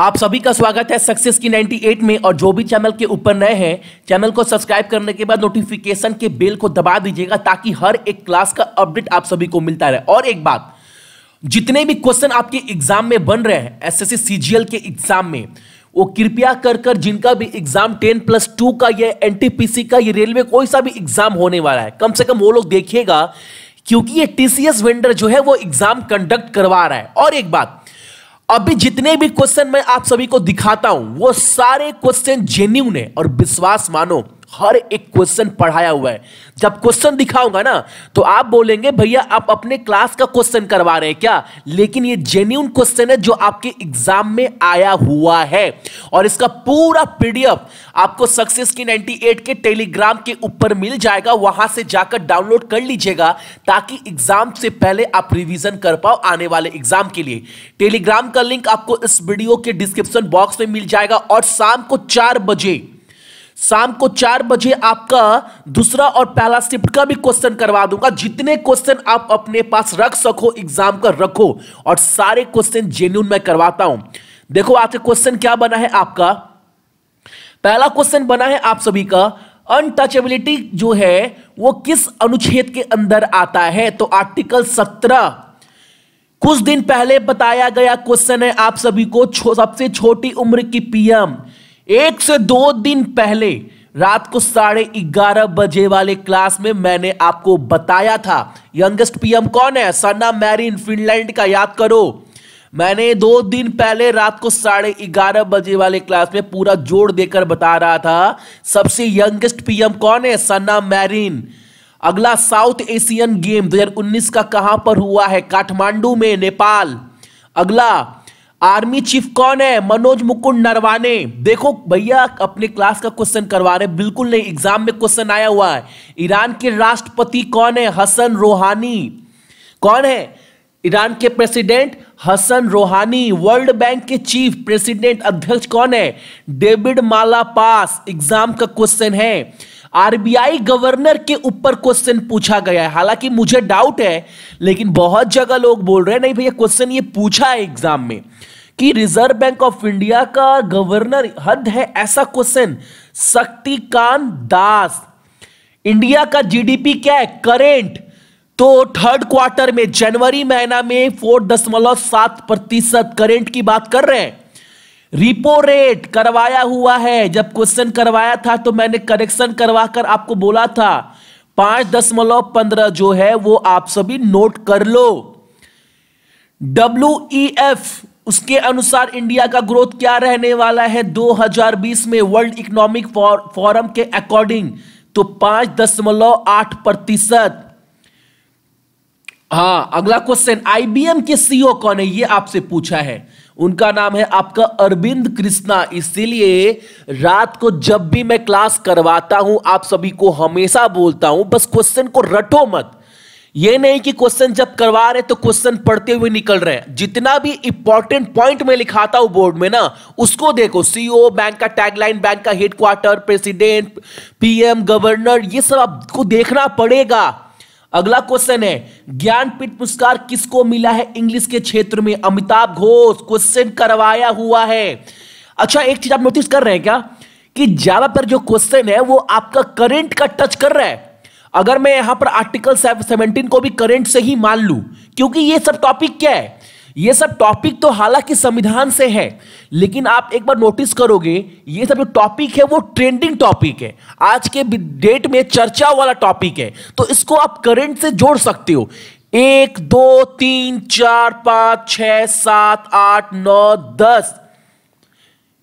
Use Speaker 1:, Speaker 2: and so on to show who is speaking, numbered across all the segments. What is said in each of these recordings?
Speaker 1: आप सभी का स्वागत है सक्सेस की 98 में और जो भी चैनल के ऊपर नए हैं चैनल को सब्सक्राइब करने के बाद नोटिफिकेशन के बेल को दबा दीजिएगा ताकि हर एक क्लास का अपडेट आप सभी को मिलता रहे और एक बात जितने भी क्वेश्चन आपके एग्जाम में बन रहे हैं एसएससी सीजीएल के एग्जाम में वो कृपया कर कर जिनका भी एग्जाम टेन प्लस टू का या एन का ये रेलवे कोई सा भी एग्जाम होने वाला है कम से कम वो लोग देखिएगा क्योंकि ये टीसीएस वेंडर जो है वो एग्जाम कंडक्ट करवा रहा है और एक बात अभी जितने भी क्वेश्चन मैं आप सभी को दिखाता हूं वो सारे क्वेश्चन जेन्यून है और विश्वास मानो हर एक क्वेश्चन पढ़ाया हुआ है जब क्वेश्चन दिखाऊंगा ना तो आप बोलेंगे भैया आप अपने क्लास का क्वेश्चन करवा रहे हैं क्या लेकिन ये जेन्यून क्वेश्चन है जो आपके एग्जाम में आया हुआ है और इसका पूरा पीडीएफ आपको सक्सेस की 98 के टेलीग्राम के ऊपर मिल जाएगा वहां से जाकर डाउनलोड कर लीजिएगा ताकि एग्जाम से पहले आप रिविजन कर पाओ आने वाले एग्जाम के लिए टेलीग्राम का लिंक आपको इस वीडियो के डिस्क्रिप्शन बॉक्स में मिल जाएगा और शाम को चार बजे शाम को चार बजे आपका दूसरा और पहला शिफ्ट का भी क्वेश्चन करवा दूंगा जितने क्वेश्चन आप अपने पास रख सको एग्जाम का रखो और सारे क्वेश्चन जेन्यून में करवाता हूं देखो आज का क्वेश्चन क्या बना है आपका पहला क्वेश्चन बना है आप सभी का अनटचेबिलिटी जो है वो किस अनुच्छेद के अंदर आता है तो आर्टिकल सत्रह कुछ दिन पहले बताया गया क्वेश्चन है आप सभी को छो, सबसे छोटी उम्र की पीएम एक से दो दिन पहले रात को साढ़े ग्यारह बजे वाले क्लास में मैंने आपको बताया था यंगेस्ट पीएम कौन है सन्ना मैरिन फिनलैंड का याद करो मैंने दो दिन पहले रात को साढ़े ग्यारह बजे वाले क्लास में पूरा जोड़ देकर बता रहा था सबसे यंगेस्ट पीएम कौन है सन्ना मैरिन अगला साउथ एशियन गेम 2019 का कहां पर हुआ है काठमांडू में नेपाल अगला आर्मी चीफ कौन है मनोज मुकुंद नरवाने देखो भैया अपने क्लास का क्वेश्चन करवा रहे बिल्कुल नहीं एग्जाम में क्वेश्चन आया हुआ है ईरान के राष्ट्रपति कौन है हसन रोहानी कौन है ईरान के president Hassan Rouhani World Bank के चीफ प्रेसिडेंट अध्यक्ष कौन है डेविड माला पास एग्जाम का क्वेश्चन है आरबीआई गवर्नर के ऊपर क्वेश्चन पूछा गया है हालांकि मुझे डाउट है लेकिन बहुत जगह लोग बोल रहे हैं नहीं भैया क्वेश्चन ये पूछा है एग्जाम में कि रिजर्व बैंक ऑफ इंडिया का गवर्नर हद है ऐसा क्वेश्चन शक्तिकांत दास इंडिया का जीडीपी क्या है करेंट तो थर्ड क्वार्टर में जनवरी महीना में फोर दशमलव सात प्रतिशत करेंट की बात कर रहे हैं रिपो रेट करवाया हुआ है जब क्वेश्चन करवाया था तो मैंने करेक्शन करवा कर आपको बोला था पांच दशमलव पंद्रह जो है वो आप सभी नोट कर लो डब्ल्यू e उसके अनुसार इंडिया का ग्रोथ क्या रहने वाला है 2020 में वर्ल्ड इकोनॉमिक फॉरम के अकॉर्डिंग तो पांच दशमलव आठ प्रतिशत हाँ अगला क्वेश्चन आईबीएम के सीईओ e कौन है ये आपसे पूछा है उनका नाम है आपका अरविंद कृष्णा इसीलिए रात को जब भी मैं क्लास करवाता हूं आप सभी को हमेशा बोलता हूं बस क्वेश्चन को रटो मत ये नहीं कि क्वेश्चन जब करवा रहे तो क्वेश्चन पढ़ते हुए निकल रहे हैं जितना भी इंपॉर्टेंट पॉइंट में लिखाता हूं बोर्ड में ना उसको देखो सीईओ बैंक e का टैगलाइन बैंक का हेडक्वार्टर प्रेसिडेंट पीएम गवर्नर ये सब आपको देखना पड़ेगा अगला क्वेश्चन है ज्ञानपीठ पुरस्कार किसको मिला है इंग्लिश के क्षेत्र में अमिताभ घोष क्वेश्चन करवाया हुआ है अच्छा एक चीज आप नोटिस कर रहे हैं क्या कि ज्यादातर जो क्वेश्चन है वो आपका करंट का टच कर रहा है अगर मैं यहां पर आर्टिकल सेवनटीन को भी करंट से ही मान लू क्योंकि ये सब टॉपिक क्या है ये सब टॉपिक तो हालांकि संविधान से है लेकिन आप एक बार नोटिस करोगे ये सब जो टॉपिक है वो ट्रेंडिंग टॉपिक है आज के डेट में चर्चा वाला टॉपिक है तो इसको आप करंट से जोड़ सकते हो एक दो तीन चार पांच छ सात आठ नौ दस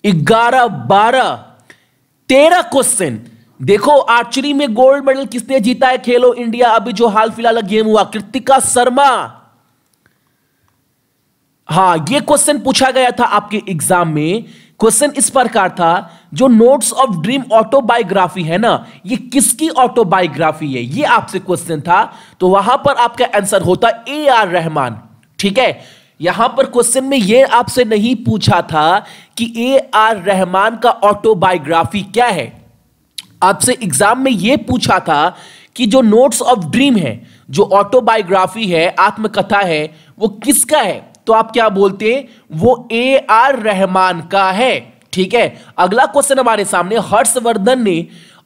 Speaker 1: ग्यारह बारह तेरह क्वेश्चन देखो आर्चरी में गोल्ड मेडल किसने जीता है खेलो इंडिया अभी जो हाल फिलहाल गेम हुआ कृतिका शर्मा हाँ ये क्वेश्चन पूछा गया था आपके एग्जाम में क्वेश्चन इस प्रकार था जो नोट्स ऑफ ड्रीम ऑटोबायोग्राफी है ना ये किसकी ऑटोबायोग्राफी है ये आपसे क्वेश्चन था तो वहां पर आपका आंसर होता ए आर रहमान ठीक है यहां पर क्वेश्चन में यह आपसे नहीं पूछा था कि ए आर रहमान का ऑटोबायोग्राफी क्या है आपसे एग्जाम में यह पूछा था कि जो नोट्स ऑफ ड्रीम है जो ऑटोबायोग्राफी है आत्मकथा है वो किसका है तो आप क्या बोलते हैं वो ए आर रहमान का है ठीक है अगला क्वेश्चन हमारे सामने हर्षवर्धन ने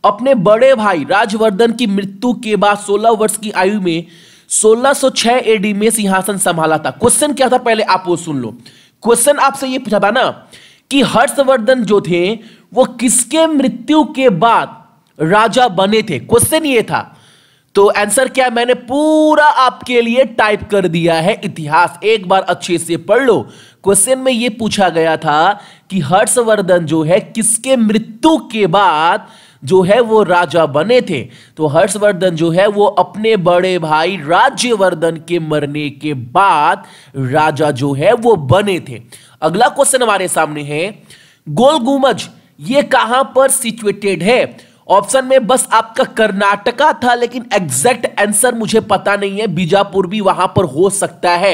Speaker 1: अपने बड़े भाई राजवर्धन की मृत्यु के बाद 16 वर्ष की आयु में 1606 एडी में सिंहासन संभाला था क्वेश्चन क्या था पहले आप वो सुन लो क्वेश्चन आपसे ये पूछा था ना कि हर्षवर्धन जो थे वो किसके मृत्यु के बाद राजा बने थे क्वेश्चन ये था तो आंसर क्या मैंने पूरा आपके लिए टाइप कर दिया है इतिहास एक बार अच्छे से पढ़ लो क्वेश्चन में यह पूछा गया था कि हर्षवर्धन जो है किसके मृत्यु के बाद जो है वो राजा बने थे तो हर्षवर्धन जो है वो अपने बड़े भाई राज्यवर्धन के मरने के बाद राजा जो है वो बने थे अगला क्वेश्चन हमारे सामने है गोल गुमज ये कहां पर सिचुएटेड है ऑप्शन में बस आपका कर्नाटका था लेकिन एग्जैक्ट आंसर मुझे पता नहीं है बीजापुर भी वहां पर हो सकता है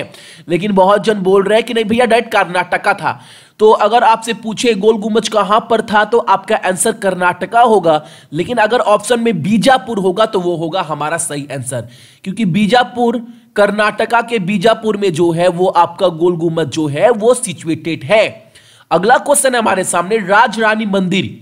Speaker 1: लेकिन बहुत जन बोल रहे हैं कि नहीं भैया डायरेक्ट कर्नाटका था तो अगर आपसे पूछे गोल गुमज कहां पर था तो आपका आंसर कर्नाटका होगा लेकिन अगर ऑप्शन में बीजापुर होगा तो वो होगा हमारा सही आंसर क्योंकि बीजापुर कर्नाटका के बीजापुर में जो है वो आपका गोल गुमज जो है वो सिचुएटेड है अगला क्वेश्चन है हमारे सामने राज रानी मंदिर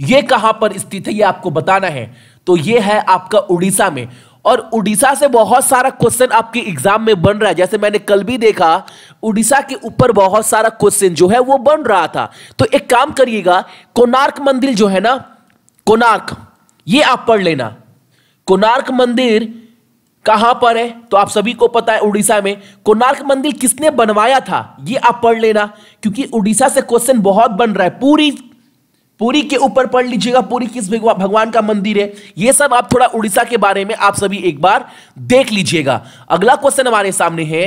Speaker 1: ये कहां पर स्थित है ये आपको बताना है तो ये है आपका उड़ीसा में और उड़ीसा से बहुत सारा क्वेश्चन आपके एग्जाम में बन रहा है जैसे मैंने कल भी देखा उड़ीसा के ऊपर बहुत सारा क्वेश्चन जो है वो बन रहा था तो एक काम करिएगा कोनार्क मंदिर जो है ना कोनार्क ये आप पढ़ लेना कोनार्क मंदिर कहां पर है तो आप सभी को पता है उड़ीसा में कोनार्क मंदिर किसने बनवाया था ये आप पढ़ लेना क्योंकि उड़ीसा से क्वेश्चन बहुत बन रहा है पूरी पुरी के ऊपर पढ़ लीजिएगा पुरी किस भगवान का मंदिर है ये सब आप थोड़ा उड़ीसा के बारे में आप सभी एक बार देख लीजिएगा अगला क्वेश्चन हमारे सामने है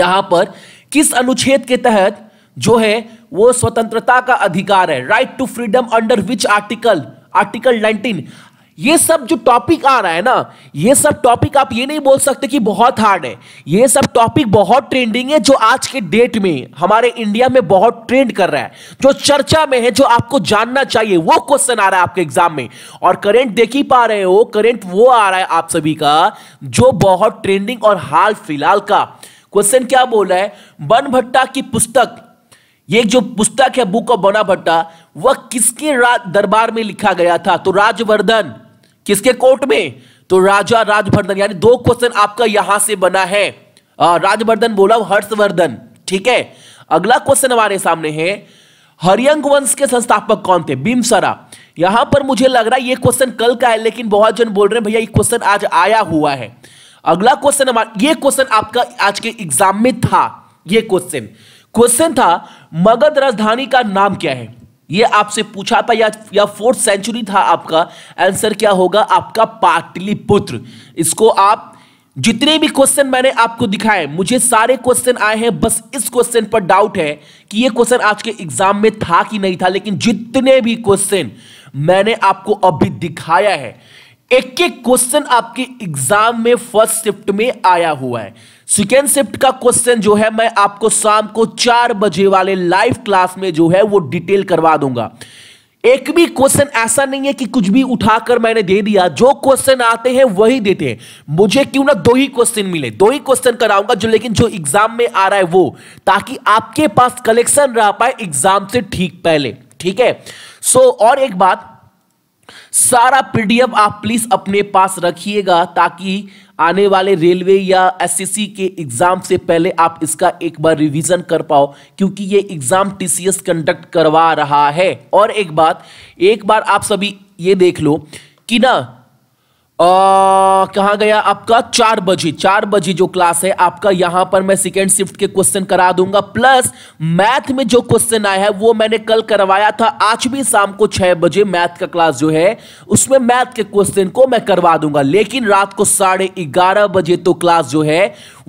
Speaker 1: यहां पर किस अनुच्छेद के तहत जो है वो स्वतंत्रता का अधिकार है right to freedom under which article article 19 ये सब जो टॉपिक आ रहा है ना ये सब टॉपिक आप ये नहीं बोल सकते कि बहुत हार्ड है ये सब टॉपिक बहुत ट्रेंडिंग है जो आज के डेट में हमारे इंडिया में बहुत ट्रेंड कर रहा है जो चर्चा में है जो आपको जानना चाहिए वो क्वेश्चन आ रहा है आपके एग्जाम में और करेंट देख ही पा रहे हो करेंट वो आ रहा है आप सभी का जो बहुत ट्रेंडिंग और हाल फिलहाल का क्वेश्चन क्या बोल रहा है बन भट्टा की पुस्तक ये जो पुस्तक है बुक ऑफ बना भट्टा वह किसके दरबार में लिखा गया था तो राजवर्धन किसके कोर्ट में तो राजा राजवर्धन यानी दो क्वेश्चन आपका यहां से बना है राजवर्धन बोला हर्षवर्धन ठीक है अगला क्वेश्चन हमारे सामने है हरियंग वंश के संस्थापक कौन थे भीमसरा यहां पर मुझे लग रहा है ये क्वेश्चन कल का है लेकिन बहुत जन बोल रहे हैं भैया ये क्वेश्चन आज आया हुआ है अगला क्वेश्चन हमारा ये क्वेश्चन आपका आज के एग्जाम में था ये क्वेश्चन क्वेश्चन था मगध राजधानी का नाम क्या है ये आपसे पूछा था या या फोर्थ सेंचुरी था आपका आंसर क्या होगा आपका पाटलिपुत्र इसको आप जितने भी क्वेश्चन मैंने आपको दिखाए मुझे सारे क्वेश्चन आए हैं बस इस क्वेश्चन पर डाउट है कि ये क्वेश्चन आज के एग्जाम में था कि नहीं था लेकिन जितने भी क्वेश्चन मैंने आपको अभी दिखाया है एक एक क्वेश्चन आपके एग्जाम में फर्स्ट शिफ्ट में आया हुआ है सेकेंड शिफ्ट का क्वेश्चन जो है मैं आपको शाम को चार बजे वाले लाइव क्लास में जो है वो डिटेल करवा दूंगा एक भी क्वेश्चन ऐसा नहीं है कि कुछ भी उठाकर मैंने दे दिया जो क्वेश्चन आते हैं वही देते हैं मुझे क्यों ना दो ही क्वेश्चन मिले दो ही क्वेश्चन कराऊंगा जो लेकिन जो एग्जाम में आ रहा है वो ताकि आपके पास कलेक्शन रह पाए एग्जाम से ठीक पहले ठीक है सो so, और एक बात सारा पीडीएफ आप प्लीज अपने पास रखिएगा ताकि आने वाले रेलवे या एसएससी e के एग्ज़ाम से पहले आप इसका एक बार रिवीजन कर पाओ क्योंकि ये एग्ज़ाम टीसीएस कंडक्ट करवा रहा है और एक बात एक बार आप सभी ये देख लो कि ना कहा गया आपका चार बजे चार बजे जो क्लास है आपका यहां पर मैं सेकेंड शिफ्ट के क्वेश्चन करा दूंगा प्लस मैथ में जो क्वेश्चन आया है वो मैंने कल करवाया था आज भी शाम को छह बजे मैथ का क्लास जो है उसमें मैथ के क्वेश्चन को मैं करवा दूंगा लेकिन रात को साढ़े ग्यारह बजे तो क्लास जो है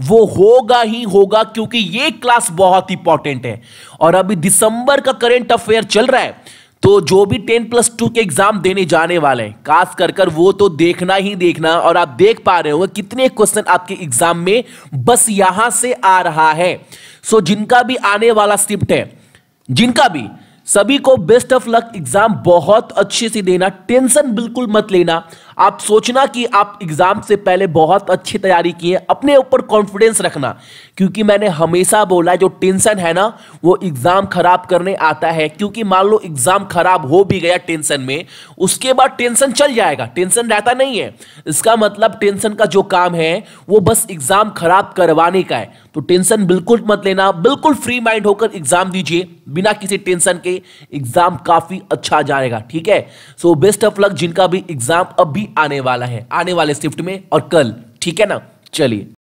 Speaker 1: वो होगा ही होगा क्योंकि ये क्लास बहुत इंपॉर्टेंट है और अभी दिसंबर का करेंट अफेयर चल रहा है तो जो भी टेन प्लस टू के एग्जाम देने जाने वाले हैं खास कर कर वो तो देखना ही देखना और आप देख पा रहे हो कितने क्वेश्चन आपके एग्जाम में बस यहां से आ रहा है सो so, जिनका भी आने वाला स्क्रिप्ट है जिनका भी सभी को बेस्ट ऑफ लक एग्जाम बहुत अच्छे से देना टेंशन बिल्कुल मत लेना आप सोचना कि आप एग्ज़ाम से पहले बहुत अच्छी तैयारी किए अपने ऊपर कॉन्फिडेंस रखना क्योंकि मैंने हमेशा बोला जो टेंशन है ना वो एग्ज़ाम ख़राब करने आता है क्योंकि मान लो एग्ज़ाम ख़राब हो भी गया टेंशन में उसके बाद टेंशन चल जाएगा टेंशन रहता नहीं है इसका मतलब टेंशन का जो काम है वो बस एग्ज़ाम ख़राब करवाने का है तो टेंशन बिल्कुल मत लेना बिल्कुल फ्री माइंड होकर एग्ज़ाम दीजिए बिना किसी टेंशन के एग्ज़ाम काफ़ी अच्छा जाएगा ठीक है सो बेस्ट ऑफ लक जिनका भी एग्ज़ाम अभी आने वाला है आने वाले शिफ्ट में और कल ठीक है ना चलिए